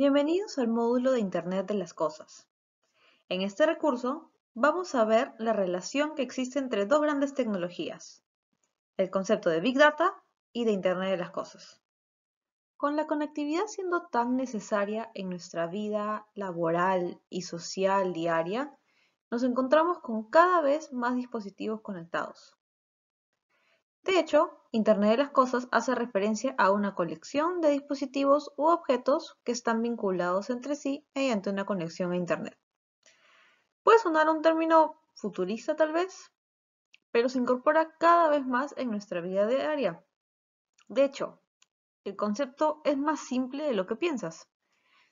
Bienvenidos al módulo de Internet de las Cosas. En este recurso vamos a ver la relación que existe entre dos grandes tecnologías, el concepto de Big Data y de Internet de las Cosas. Con la conectividad siendo tan necesaria en nuestra vida laboral y social diaria, nos encontramos con cada vez más dispositivos conectados. De hecho, Internet de las Cosas hace referencia a una colección de dispositivos u objetos que están vinculados entre sí mediante una conexión a Internet. Puede sonar un término futurista tal vez, pero se incorpora cada vez más en nuestra vida diaria. De hecho, el concepto es más simple de lo que piensas.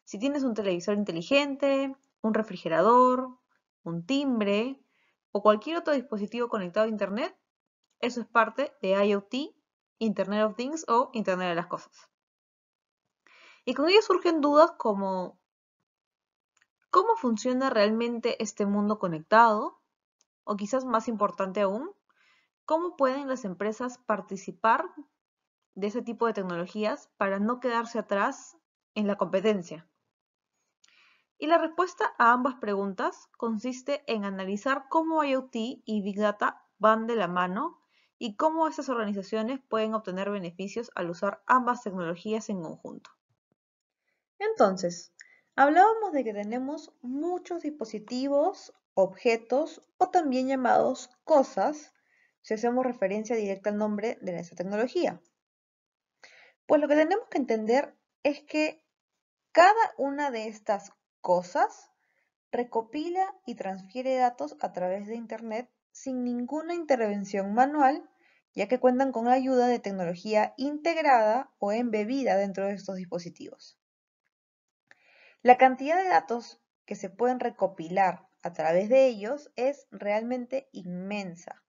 Si tienes un televisor inteligente, un refrigerador, un timbre o cualquier otro dispositivo conectado a Internet, eso es parte de IoT, Internet of Things o Internet de las Cosas. Y con ello surgen dudas como ¿cómo funciona realmente este mundo conectado? O quizás más importante aún, ¿cómo pueden las empresas participar de ese tipo de tecnologías para no quedarse atrás en la competencia? Y la respuesta a ambas preguntas consiste en analizar cómo IoT y Big Data van de la mano y cómo estas organizaciones pueden obtener beneficios al usar ambas tecnologías en conjunto. Entonces, hablábamos de que tenemos muchos dispositivos, objetos o también llamados cosas, si hacemos referencia directa al nombre de esa tecnología. Pues lo que tenemos que entender es que cada una de estas cosas recopila y transfiere datos a través de Internet sin ninguna intervención manual, ya que cuentan con ayuda de tecnología integrada o embebida dentro de estos dispositivos. La cantidad de datos que se pueden recopilar a través de ellos es realmente inmensa.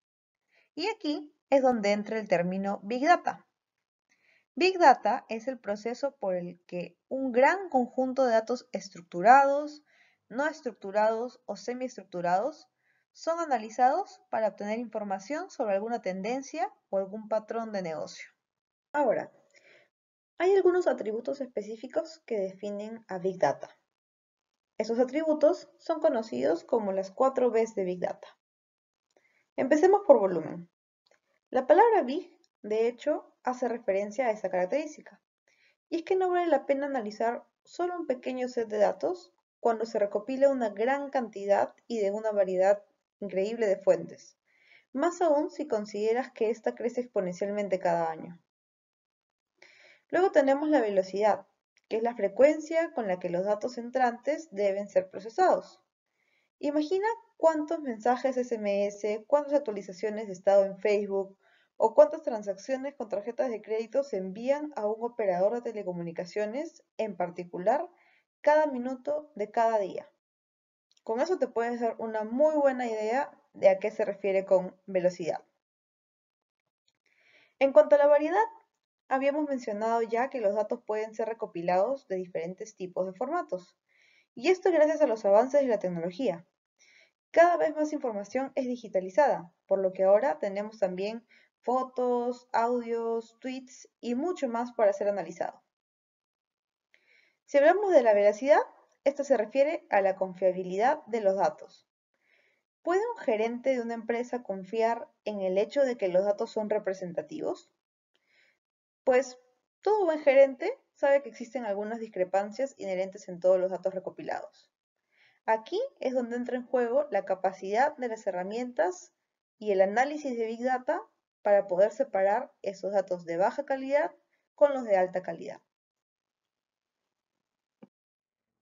Y aquí es donde entra el término Big Data. Big Data es el proceso por el que un gran conjunto de datos estructurados, no estructurados o semiestructurados son analizados para obtener información sobre alguna tendencia o algún patrón de negocio. Ahora, hay algunos atributos específicos que definen a Big Data. Esos atributos son conocidos como las cuatro Bs de Big Data. Empecemos por volumen. La palabra Big, de hecho, hace referencia a esa característica. Y es que no vale la pena analizar solo un pequeño set de datos cuando se recopila una gran cantidad y de una variedad increíble de fuentes, más aún si consideras que ésta crece exponencialmente cada año. Luego tenemos la velocidad, que es la frecuencia con la que los datos entrantes deben ser procesados. Imagina cuántos mensajes SMS, cuántas actualizaciones de estado en Facebook o cuántas transacciones con tarjetas de crédito se envían a un operador de telecomunicaciones en particular cada minuto de cada día. Con eso te puedes dar una muy buena idea de a qué se refiere con velocidad. En cuanto a la variedad, habíamos mencionado ya que los datos pueden ser recopilados de diferentes tipos de formatos. Y esto gracias a los avances de la tecnología. Cada vez más información es digitalizada, por lo que ahora tenemos también fotos, audios, tweets y mucho más para ser analizado. Si hablamos de la veracidad, esto se refiere a la confiabilidad de los datos. ¿Puede un gerente de una empresa confiar en el hecho de que los datos son representativos? Pues todo buen gerente sabe que existen algunas discrepancias inherentes en todos los datos recopilados. Aquí es donde entra en juego la capacidad de las herramientas y el análisis de Big Data para poder separar esos datos de baja calidad con los de alta calidad.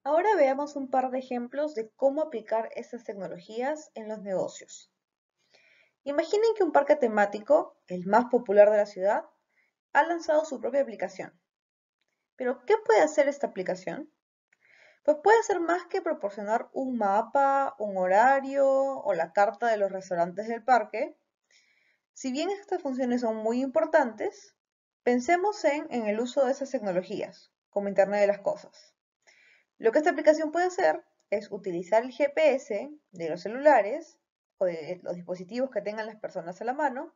Ahora veamos un par de ejemplos de cómo aplicar estas tecnologías en los negocios. Imaginen que un parque temático, el más popular de la ciudad, ha lanzado su propia aplicación. Pero, ¿qué puede hacer esta aplicación? Pues puede hacer más que proporcionar un mapa, un horario o la carta de los restaurantes del parque. Si bien estas funciones son muy importantes, pensemos en, en el uso de esas tecnologías, como Internet de las Cosas. Lo que esta aplicación puede hacer es utilizar el GPS de los celulares o de los dispositivos que tengan las personas a la mano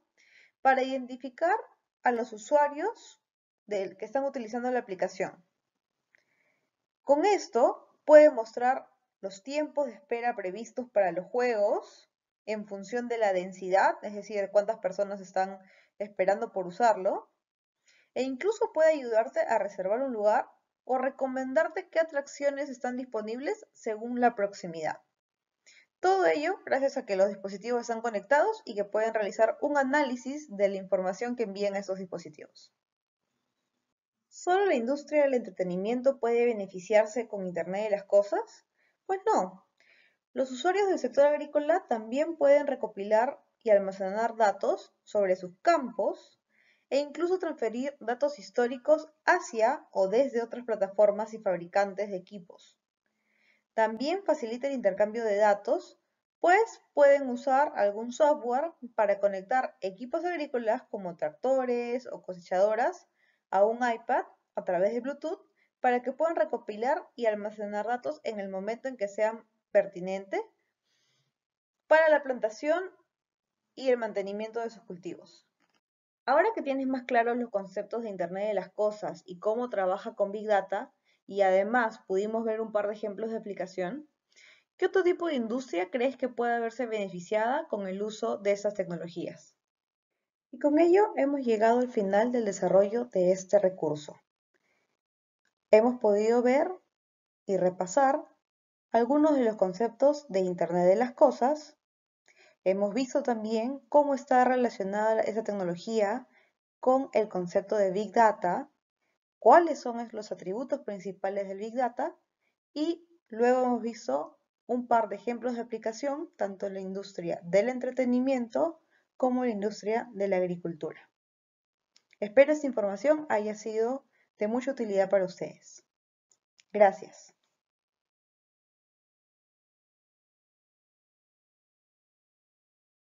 para identificar a los usuarios del, que están utilizando la aplicación. Con esto puede mostrar los tiempos de espera previstos para los juegos en función de la densidad, es decir, cuántas personas están esperando por usarlo, e incluso puede ayudarte a reservar un lugar o recomendarte qué atracciones están disponibles según la proximidad. Todo ello gracias a que los dispositivos están conectados y que pueden realizar un análisis de la información que envían a estos dispositivos. ¿Solo la industria del entretenimiento puede beneficiarse con Internet de las Cosas? Pues no. Los usuarios del sector agrícola también pueden recopilar y almacenar datos sobre sus campos, e incluso transferir datos históricos hacia o desde otras plataformas y fabricantes de equipos. También facilita el intercambio de datos, pues pueden usar algún software para conectar equipos agrícolas como tractores o cosechadoras a un iPad a través de Bluetooth para que puedan recopilar y almacenar datos en el momento en que sean pertinente para la plantación y el mantenimiento de sus cultivos. Ahora que tienes más claros los conceptos de Internet de las Cosas y cómo trabaja con Big Data, y además pudimos ver un par de ejemplos de aplicación, ¿qué otro tipo de industria crees que pueda verse beneficiada con el uso de esas tecnologías? Y con ello hemos llegado al final del desarrollo de este recurso. Hemos podido ver y repasar algunos de los conceptos de Internet de las Cosas, Hemos visto también cómo está relacionada esa tecnología con el concepto de Big Data, cuáles son los atributos principales del Big Data y luego hemos visto un par de ejemplos de aplicación tanto en la industria del entretenimiento como en la industria de la agricultura. Espero esta información haya sido de mucha utilidad para ustedes. Gracias.